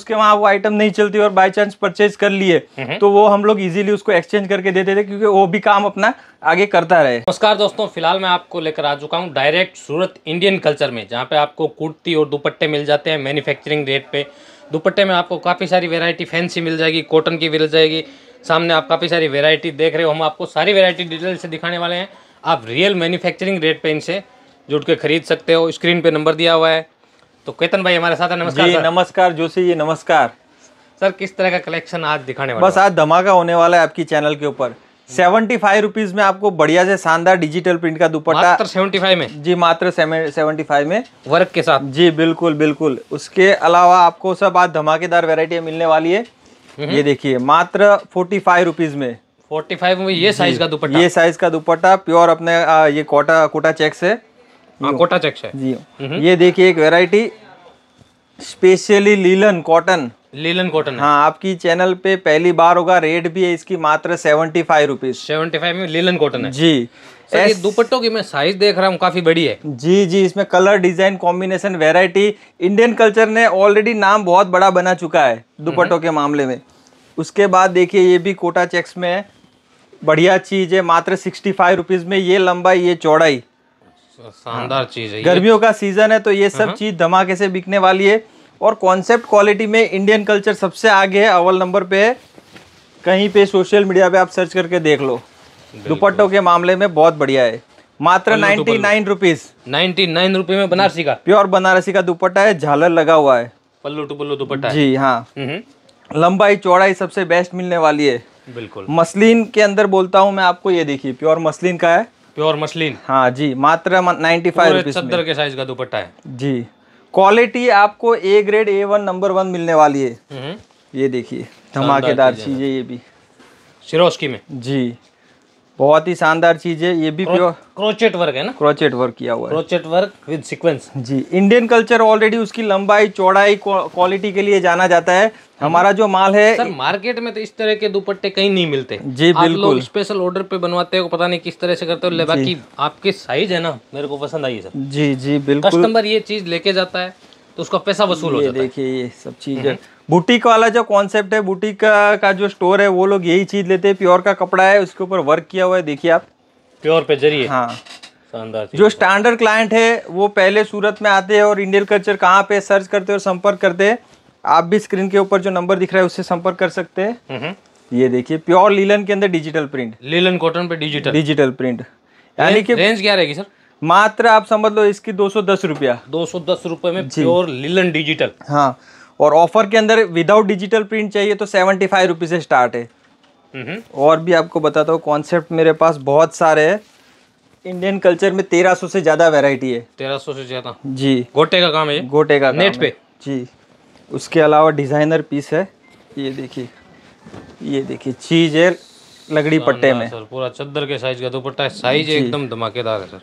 उसके वहाँ वो आइटम नहीं चलती और बाई चांस परचेज कर लिए हम्म। तो वो हम लोग इजीली उसको एक्सचेंज करके देते थे क्योंकि वो भी काम अपना आगे करता रहे नमस्कार दोस्तों फिलहाल मैं आपको लेकर आ चुका हूँ डायरेक्ट सूरत इंडियन कल्चर में जहाँ पे आपको कुर्ती और दुपट्टे मिल जाते हैं मैन्युफैक्चरिंग रेट पे दुपट्टे में आपको काफ़ी सारी वेरायटी फैंसी मिल जाएगी कॉटन की मिल जाएगी सामने आप काफ़ी सारी वेरायटी देख रहे हो हम आपको सारी वेरायटी डिटेल से दिखाने वाले हैं आप रियल मैन्युफैक्चरिंग रेट पर इनसे जुड़ के खरीद सकते हो स्क्रीन पर नंबर दिया हुआ है तो केतन भाई हमारे साथ नमस्कार जी नमस्कार जोशी जी नमस्कार सर किस तरह का कलेक्शन आज दिखाने वाले बस आज धमाका होने वाला है आपकी चैनल के ऊपर सेवेंटी फाइव रुपीज में आपको बढ़िया से शानदार डिजिटल प्रिंट का दुपट्टा मात्र सेवेंटी फाइव में जी मात्र सेवेंटी फाइव में वर्क के साथ जी बिल्कुल बिल्कुल उसके अलावा आपको सब आज धमाकेदार वेरायटियाँ मिलने वाली है हम्म। ये देखिए मात्र फोर्टी फाइव रुपीज में फोर्टी फाइव में ये साइज का दुपट्टा ये साइज का दुपट्टा प्योर अपने ये कोटा कोटा चेक से हाँ, कोटा चेक है जी हम्म। ये देखिए एक variety specially linen cotton linen cotton हाँ आपकी चैनल पे पहली बार होगा रेट भी है इसकी मात्र seventy five rupees seventy five में लीलन कॉटन है जी एस... दुपट्टों की मैं साइज देख रहा हूँ काफी बड़ी है जी जी इसमें colour design combination variety Indian culture ने ऑलरेडी नाम बहुत बड़ा बना चुका है दुपट्टों हम्म। के मामले में उसके बाद देखिए ये भी कोटा चेक्स में है बढ़िया चीज है मात्र सिक्सटी फाइव रुपीज में ये लंबाई ये चौड़ाई शानदार हाँ। चीज है गर्मियों का सीजन है तो ये सब हाँ। चीज धमाके से बिकने वाली है और कॉन्सेप्ट क्वालिटी में इंडियन कल्चर सबसे आगे है अव्वल नंबर पे है कहीं पे सोशल मीडिया पे आप सर्च करके देख लो दुपट्टों के मामले में बहुत बढ़िया है मात्र ninety nine rupees ninety nine रुपए में बनारसी का प्योर बनारसी का दुपट्टा है झालर लगा हुआ है पल्लू टू पल्लू दुपट्टा जी हाँ हम्म हम्म। लंबाई चौड़ाई सबसे बेस्ट मिलने वाली है बिल्कुल मसलिन के अंदर बोलता हूँ मैं आपको ये देखिए प्योर मसलिन का है प्योर मसलिन हाँ जी मात्र नाइन्टी फाइव सत्तर के साइज का दुपट्टा है जी क्वालिटी आपको A grade A one number one मिलने वाली है हम्म। ये देखिए धमाकेदार चीज़ है ये भी सिरोस्की में जी बहुत ही शानदार चीज है ये भी क्रोचेट वर्क है ना क्रोचेट वर्क किया हुआ क्रोचेट वर्क विद सीक्वेंस जी इंडियन कल्चर ऑलरेडी उसकी लंबाई चौड़ाई क्वालिटी के लिए जाना जाता है हमारा जो माल है सर मार्केट में तो इस तरह के दुपट्टे कहीं नहीं मिलते जी बिल्कुल स्पेशल ऑर्डर पे बनवाते हैं पता नहीं किस तरह से करते हैं बाकी आपके साइज है ना मेरे को पसंद आई है सर जी जी बिल्कुल कस्टमर ये चीज लेके जाता है तो उसका पैसा वसूल हो जाता है देखिए ये सब चीज है हम्म। बुटीक वाला जो कॉन्सेप्ट है बुटीक का, का जो स्टोर है वो लोग यही चीज़ लेते हैं प्योर का कपड़ा है उसके ऊपर वर्क किया हुआ है देखिए आप प्योर पे जरिए हाँ शानदार जो स्टैंडर्ड क्लाइंट है वो पहले सूरत में आते हैं और इंडियन कल्चर कहाँ पे सर्च करते हैं और संपर्क करते हैं आप भी स्क्रीन के ऊपर जो नंबर दिख रहा है उससे संपर्क कर सकते हैं हम्म, हम्म। ये देखिए प्योर लीलन के अंदर डिजिटल प्रिंट लीलन कॉटन पे डिजिटल डिजिटल प्रिंट यानी कि रेंज क्या रहेगी सर मात्र आप समझ लो इसकी दो सौ दस रुपया दो सौ दस रुपये में प्योर लीलन डिजिटल हाँ और ऑफर के अंदर विदाउट डिजिटल प्रिंट चाहिए तो सेवेंटी फाइव रुपीज़ से स्टार्ट है और भी आपको बताता हूँ कॉन्सेप्ट मेरे पास बहुत सारे है इंडियन कल्चर में तेरह सौ से ज़्यादा वेराइटी है तेरह सौ से ज़्यादा जी गोटे का काम है गोटे का नेट पे जी उसके अलावा डिज़ाइनर पीस है ये देखिए ये देखिए चीज़ है लकड़ी पट्टे में सर पूरा चद्दर के साइज का दुपट्टा साइज एकदम धमाकेदार है सर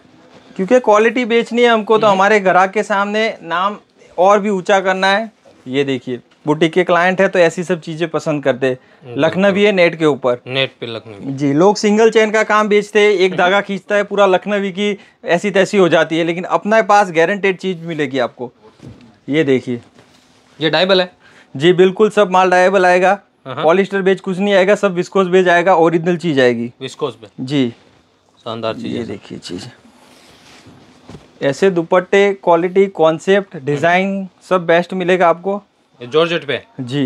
क्योंकि क्वालिटी बेचनी है हमको तो हमारे ग्राहक के सामने नाम और भी ऊंचा करना है ये देखिए बुटीक के क्लाइंट है तो ऐसी सब चीजें पसंद करते लखनवी है नेट के ऊपर नेट पे लखनवी जी लोग सिंगल चेन का काम बेचते एक धागा खींचता है पूरा लखनवी की ऐसी तैसी हो जाती है लेकिन अपने पास गारंटेड चीज मिलेगी आपको ये देखिए ये डाइबल है जी बिल्कुल सब माल डाइबल आएगा पॉलिस्टर हाँ, हाँ। बेच कुछ नहीं आएगा सब विस्कोस बेच आएगा ओरिजिनल चीज आएगी विस्कोस जी शानदार चीज ये देखिए चीज़ ऐसे दुपट्टे क्वालिटी कॉन्सेप्ट डिज़ाइन सब बेस्ट मिलेगा आपको जॉर्जेट पे जी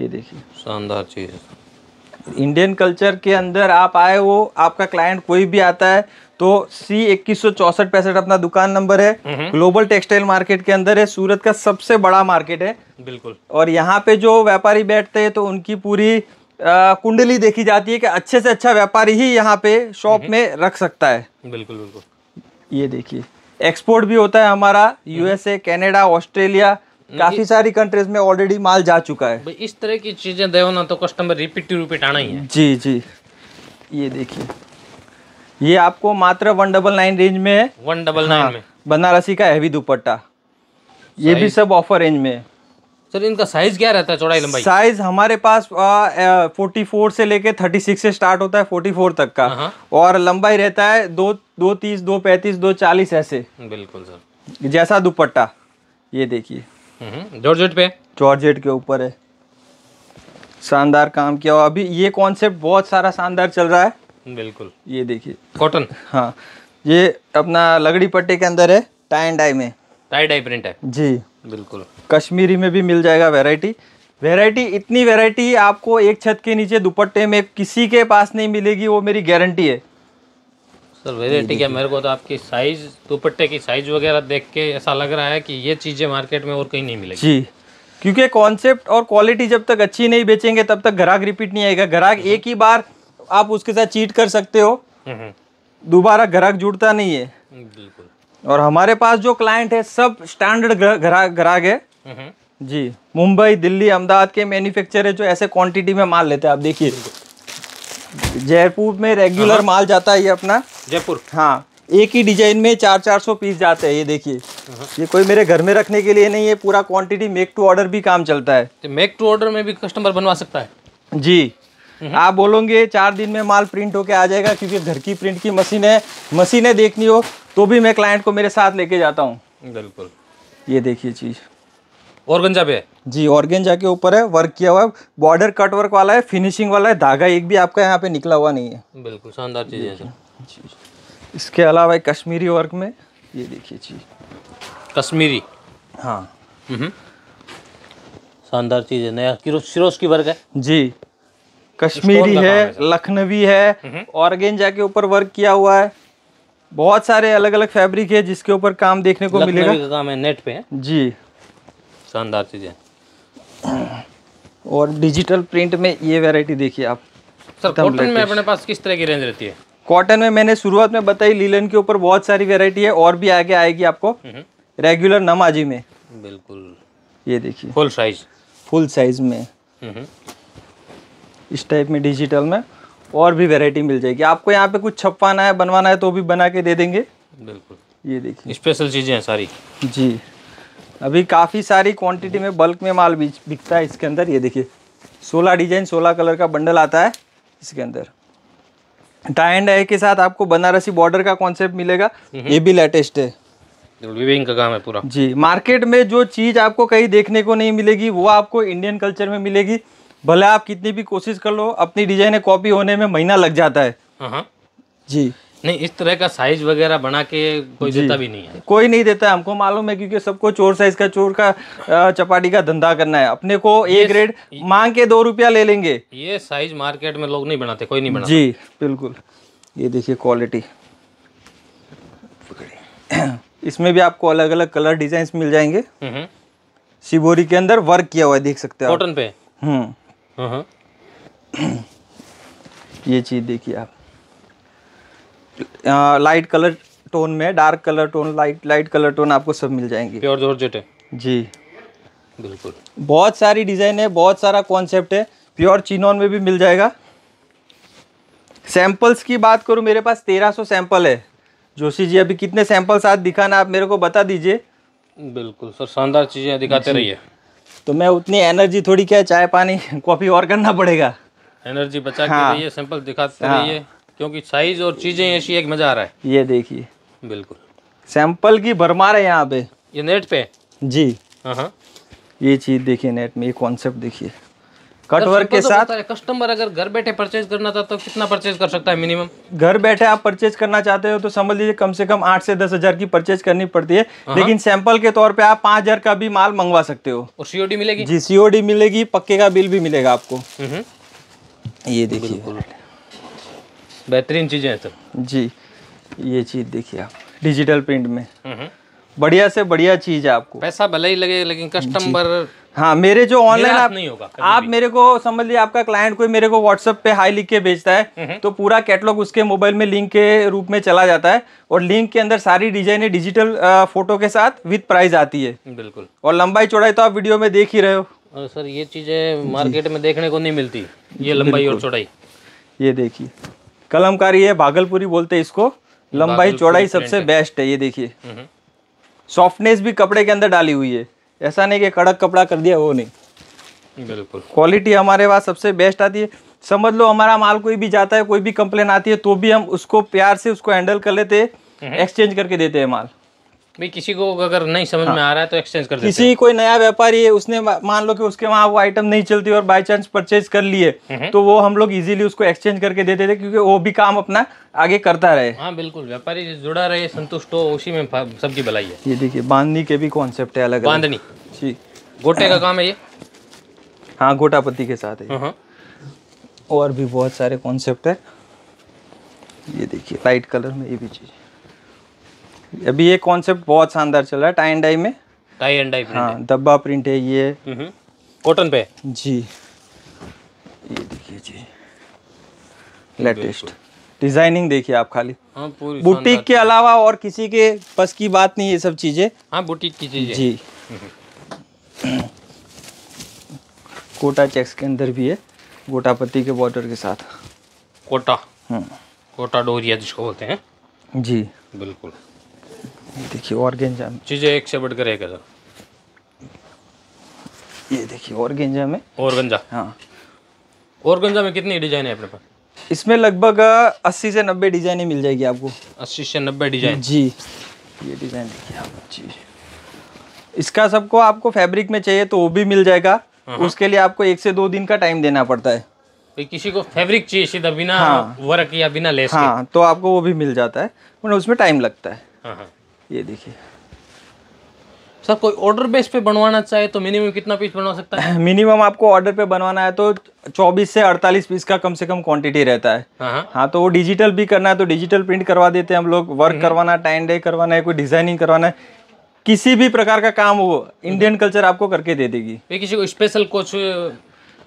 ये देखिए शानदार चीज़ है इंडियन कल्चर के अंदर आप आए हो आपका क्लाइंट कोई भी आता है तो सी इक्कीस सौ चौसठ पैंसठ अपना दुकान नंबर है ग्लोबल टेक्सटाइल मार्केट के अंदर है सूरत का सबसे बड़ा मार्केट है बिल्कुल और यहाँ पे जो व्यापारी बैठते हैं तो उनकी पूरी आ, कुंडली देखी जाती है कि अच्छे से अच्छा व्यापारी ही यहाँ पे शॉप हम्म। में रख सकता है बिल्कुल बिल्कुल ये देखिए एक्सपोर्ट भी होता है हमारा यूएसए कनाडा ऑस्ट्रेलिया काफी सारी कंट्रीज में ऑलरेडी माल जा चुका है इस तरह की चीजें देव ना तो कस्टमर रिपीट रिपीट आना ही है जी जी ये देखिए ये आपको मात्र वन डबल नाइन रेंज में है वन डबल नाइन में बनारसी का हैवी दुपट्टा ये भी सब ऑफर रेंज में है सर इनका साइज क्या रहता है चौड़ाई लंबाई साइज हमारे पास फोर्टी फोर से लेके थर्टी सिक्स से स्टार्ट होता है फोर्टी फोर तक का हाँ, हाँ। और लंबाई रहता है दो दो तीस दो पैंतीस दो चालीस ऐसे बिल्कुल सर जैसा दुपट्टा ये देखिए जॉर्जेट हम्म, हम्म। पे जॉर्जेट के ऊपर है शानदार काम किया और अभी ये कॉन्सेप्ट बहुत सारा शानदार चल रहा है बिल्कुल ये देखिए कॉटन हाँ ये अपना लकड़ी पट्टे के अंदर है टाइम एंड डाई में टाई डाई प्रिंट है जी बिल्कुल कश्मीरी में भी मिल जाएगा वेराइटी वेराइटी इतनी वेराइटी आपको एक छत के नीचे दुपट्टे में किसी के पास नहीं मिलेगी वो मेरी गारंटी है सर वेराइटी क्या मेरे को तो आपकी साइज दुपट्टे की साइज वगैरह देख के ऐसा लग रहा है कि ये चीज़ें मार्केट में और कहीं नहीं मिलेगी जी क्योंकि कॉन्सेप्ट और क्वालिटी जब तक अच्छी नहीं बेचेंगे तब तक ग्राहक रिपीट नहीं आएगा ग्राहक हम्म। एक ही बार आप उसके साथ चीट कर सकते हो हम्म, हम्म। दोबारा ग्राहक जुड़ता नहीं है बिल्कुल और हमारे पास जो क्लाइंट है सब स्टैंडर्ड ग्राहक ग्राहक है हम्म। जी मुंबई दिल्ली अहमदाबाद के मैन्युफैक्चरर है जो ऐसे क्वांटिटी में माल लेते हैं आप देखिए जयपुर में रेगुलर हाँ। माल जाता है ये अपना जयपुर हाँ एक ही डिजाइन में चार चार सौ पीस जाते हैं ये देखिए हम्म। ये कोई मेरे घर में रखने के लिए नहीं है पूरा क्वांटिटी मेक टू ऑर्डर भी काम चलता है तो मेक टू ऑर्डर में भी कस्टमर बनवा सकता है जी हम्म। आप बोलोगे चार दिन में माल प्रिंट होके आ जाएगा क्योंकि घर की प्रिंट की मशीन है मशीनें देखनी हो तो भी मैं क्लाइंट को मेरे साथ लेके जाता हूँ बिल्कुल ये देखिए चीज़ ऑर्गेंजा पे है जी ऑर्गेंजा के ऊपर है वर्क किया हुआ है बॉर्डर कट वर्क वाला है फिनिशिंग वाला है धागा एक भी आपका यहाँ पे निकला हुआ नहीं है बिल्कुल शानदार चीज़ है इसके अलावा कश्मीरी वर्क में ये देखिए चीज कश्मीरी हाँ हम्म। शानदार चीज़ है नया सिरोज की वर्क है जी कश्मीरी है लखनवी है ऑर्गेंजा हम्म। के ऊपर वर्क किया हुआ है बहुत सारे अलग अलग फैब्रिक है जिसके ऊपर काम देखने को मिलेगा का काम है नेट पे जी शानदार चीज़ें और डिजिटल प्रिंट में ये वैरायटी देखिए आप सर कॉटन में अपने पास किस तरह की रेंज रहती है कॉटन में मैंने शुरुआत में बताई लीलन के ऊपर बहुत सारी वेरायटी है और भी आगे आएगी आपको रेगुलर हम्म। नमाजी में बिल्कुल ये देखिए फुल साइज फुल साइज में हम्म। इस टाइप में डिजिटल में और भी वेराइटी मिल जाएगी आपको यहाँ पे कुछ छपवाना है बनवाना है तो भी बना के दे देंगे बिल्कुल ये देखिए स्पेशल चीज़ें हैं सारी जी अभी काफ़ी सारी क्वांटिटी में बल्क में माल बिकता है इसके अंदर ये देखिए सोलह डिजाइन सोलह कलर का बंडल आता है इसके अंदर टाई एंड के साथ आपको बनारसी बॉर्डर का कॉन्सेप्ट मिलेगा हम्म। ये भी लेटेस्ट है का काम है पूरा जी मार्केट में जो चीज़ आपको कहीं देखने को नहीं मिलेगी वो आपको इंडियन कल्चर में मिलेगी भले आप कितनी भी कोशिश कर लो अपनी डिजाइन कॉपी होने में महीना लग जाता है हाँ। जी नहीं इस तरह का साइज वगैरह बना के कोई देता भी नहीं है कोई नहीं देता हमको मालूम है क्योंकि सबको चोर साइज का चोर का चपाटी का धंधा करना है अपने को ए ग्रेड मांग के दो रुपया ले लेंगे ये साइज मार्केट में लोग नहीं बनाते कोई नहीं बनाता जी बिल्कुल ये देखिए क्वालिटी इसमें भी आपको अलग अलग कलर डिजाइन मिल जाएंगे हम्म। शिवोरी के अंदर वर्क किया हुआ देख सकते हैं कॉटन पे हम्म हाँ। ये चीज़ देखिए आप आ, लाइट कलर टोन में dark colour tone light light colour tone आपको सब मिल जाएंगे प्योर जॉर्जेट है जी बिल्कुल बहुत सारी डिज़ाइन है बहुत सारा कॉन्सेप्ट है प्योर चिनोन में भी मिल जाएगा सैंपल्स की बात करूं मेरे पास तेरह सौ सैंपल है जोशी जी अभी कितने सैंपल्स आज दिखाना आप मेरे को बता दीजिए बिल्कुल सर शानदार चीज़ें दिखाते रहिए तो मैं उतनी एनर्जी थोड़ी क्या चाय पानी कॉफ़ी और करना पड़ेगा एनर्जी बचा हाँ, के सैंपल दिखाते हाँ, क्योंकि साइज और चीज़ें ऐसी एक मज़ा आ रहा है ये देखिए बिल्कुल सैंपल की भरमार है यहाँ पे ये नेट पे जी हाँ, हाँ ये चीज़ देखिए नेट में ये कॉन्सेप्ट देखिए कट वर्क के तो साथ कस्टमर अगर घर बैठे परचेज करना था तो कितना परचेज कर सकता है मिनिमम घर बैठे आप परचेज करना चाहते हो तो समझ लीजिए कम से कम आठ से दस हजार की परचेज करनी पड़ती है हाँ। लेकिन सैंपल के तौर पे आप पांच हजार का भी माल मंगवा सकते हो और सीओडी मिलेगी जी सीओडी मिलेगी पक्के का बिल भी मिलेगा आपको हम्म। ये देखिए बेहतरीन चीजें हैं सर जी ये चीज देखिए आप डिजिटल प्रिंट में हम्म। बढ़िया से बढ़िया चीज है आपको पैसा भले ही लगे लेकिन कस्टमर हाँ मेरे जो ऑनलाइन आप नहीं होगा आप मेरे को समझ लीजिए आपका क्लाइंट कोई मेरे को व्हाट्सएप पे हाई लिख के भेजता है हम्म। तो पूरा कैटलॉग उसके मोबाइल में लिंक के रूप में चला जाता है और लिंक के अंदर सारी डिजाइने डिजिटल फोटो के साथ विथ प्राइस आती है बिल्कुल और लंबाई चौड़ाई तो आप वीडियो में देख ही रहे हो सर ये चीजें मार्केट में देखने को नहीं मिलती ये लंबाई और चौड़ाई ये देखिए कलमकारी है भागलपुरी बोलते हैं इसको लंबाई चौड़ाई सबसे बेस्ट है ये देखिए हम्म। सॉफ्टनेस भी कपड़े के अंदर डाली हुई है ऐसा नहीं कि कड़क कपड़ा कर दिया वो नहीं बिल्कुल क्वालिटी हमारे पास सबसे बेस्ट आती है समझ लो हमारा माल कोई भी जाता है कोई भी कंप्लेन आती है तो भी हम उसको प्यार से उसको हैंडल कर लेते हैं हम्म। एक्सचेंज करके देते हैं माल भाई किसी को अगर नहीं समझ हाँ। में आ रहा है तो एक्सचेंज कर किसी हैं। कोई नया व्यापारी है उसने मान लो कि उसके वहाँ वो आइटम नहीं चलती और बाय चांस परचेज कर लिए हम्म। तो वो हम लोग इजीली उसको एक्सचेंज करके देते थे क्योंकि वो भी काम अपना आगे करता रहे हाँ बिल्कुल व्यापारी जुड़ा रहे संतुष्ट हो उसी में सबकी भलाई है ये देखिए बांधनी के भी कॉन्सेप्ट है अलग बांधनी जी गोटे का काम है ये हाँ गोटा पति के साथ है हाँ, हाँ। और भी बहुत सारे कॉन्सेप्ट है ये देखिए लाइट कलर में ये भी चीज़ अभी ये कॉन्सेप्ट बहुत शानदार चल रहा है टाई एंड डाई में टाई एंड डाई हाँ डब्बा प्रिंट है ये कॉटन हम्म, पे जी ये देखिए जी लेटेस्ट डिजाइनिंग देखिए आप खाली हाँ, पूरी बुटीक के अलावा और किसी के बस की बात नहीं ये सब चीजें हाँ बुटीक की चीजें जी हम्म। कोटा चेक्स के अंदर भी है गोटापति के बॉर्डर के साथ कोटा हम्म। कोटा डोरिया जिसको बोलते हैं जी बिल्कुल देखिए ऑर्गेंजा चीज़ें एक से बढ़कर एक है ये देखिए ऑर्गेंजा में ऑर्गेंजा हाँ ऑर्गेंजा में कितनी डिजाइन है अपने पास इसमें लगभग अस्सी से नब्बे डिजाइन ही मिल जाएगी आपको अस्सी से नब्बे डिजाइन जी ये डिजाइन देखिए आप जी इसका सबको आपको फैब्रिक में चाहिए तो वो भी मिल जाएगा हाँ, हाँ। उसके लिए आपको एक से दो दिन का टाइम देना पड़ता है किसी को फैब्रिक चाहिए सीधा बिना हाँ, वर्क या बिना लेस हाँ तो आपको वो भी मिल जाता है मतलब उसमें टाइम लगता है हाँ।, हाँ। ये देखिए सर कोई ऑर्डर बेस पे बनवाना चाहे तो मिनिमम कितना पीस बनवा सकता है मिनिमम आपको ऑर्डर पे बनवाना है तो 24 से 48 पीस का कम से कम क्वांटिटी रहता है हाँ, हाँ।, हाँ तो वो डिजिटल भी करना है तो डिजिटल प्रिंट करवा देते हैं हम लोग वर्क हम्म। करवाना टाइम डे करवाना है कोई डिजाइनिंग करवाना है किसी भी प्रकार का काम हो इंडियन कल्चर आपको करके दे देगी किसी को स्पेशल कुछ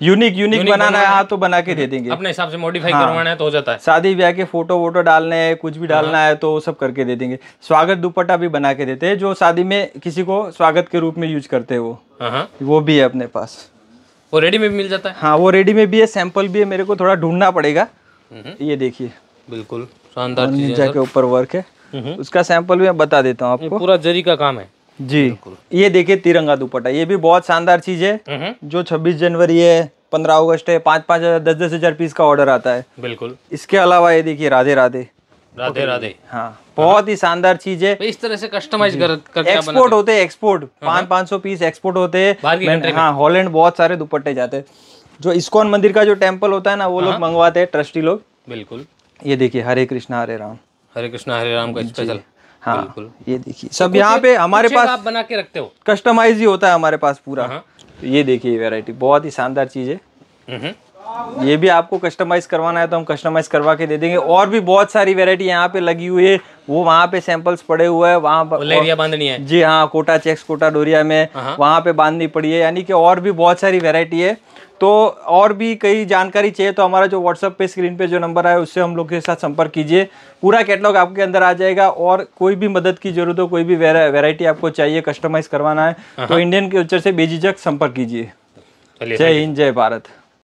यूनिक यूनिक बनाना है हाँ, तो बना के दे देंगे अपने हिसाब से मॉडिफाई हाँ, करवाना है तो हो जाता है शादी ब्याह के फोटो वोटो डालने हैं कुछ भी डालना हाँ। है तो सब करके दे देंगे स्वागत दुपट्टा भी बना के देते हैं जो शादी में किसी को स्वागत के रूप में यूज करते हैं वो हाँ, वो भी है अपने पास वो रेडी में मिल जाता है हाँ वो रेडी भी है सैंपल भी है मेरे को थोड़ा ढूंढना पड़ेगा हम्म। ये देखिए बिल्कुल शानदार के ऊपर वर्क है हम्म। उसका सैंपल भी मैं बता देता हूँ आपको पूरा जरी का काम है जी ये देखिए तिरंगा दुपट्टा ये भी बहुत शानदार चीज है हम्म। जो 26 जनवरी है पंद्रह अगस्त है पांच पाँच हजार दस दस हजार पीस का ऑर्डर आता है बिल्कुल इसके अलावा ये देखिए राधे राधे राधे राधे हाँ बहुत ही शानदार चीज है इस तरह से कस्टमाइज कर, एक्सपोर्ट होते हैं एक्सपोर्ट पांच पांच सौ पीस एक्सपोर्ट होते हैं हाँ हॉलैंड बहुत सारे दुपट्टे जाते हैं जो इस्कॉन मंदिर का जो टेम्पल होता है ना वो लोग हाँ। मंगवाते हैं ट्रस्टी लोग बिल्कुल ये देखिए हरे कृष्णा हरे राम हरे कृष्णा हरे राम का स्पेशल हाँ बिल्कुल ये देखिए तो सब यहाँ पे हमारे पास आप बना के रखते हो कस्टमाइज ही होता है हमारे पास पूरा हाँ। ये देखिए वेराइटी बहुत ही शानदार चीज़ है हम्म। ये भी आपको कस्टमाइज करवाना है तो हम कस्टमाइज करवा के दे देंगे और भी बहुत सारी वेरायटी यहाँ पे लगी हुई है वो वहाँ पे सैंपल्स पड़े हुए हैं वहाँ पर बांधनी है जी हाँ कोटा चेक्स कोटा डोरिया में हाँ। वहाँ पे बांधनी पड़ी है यानी कि और भी बहुत सारी वेरायटी है तो और भी कई जानकारी चाहिए तो हमारा जो व्हाट्सअप पे स्क्रीन पे जो नंबर आया उससे हम लोग के साथ संपर्क कीजिए पूरा कैटलॉग आपके अंदर आ जाएगा और कोई भी मदद की जरूरत हो कोई भी वेरायटी आपको चाहिए कस्टमाइज करवाना है हाँ। तो इंडियन कल्चर से बेझिझक संपर्क कीजिए जय हिंद जय भारत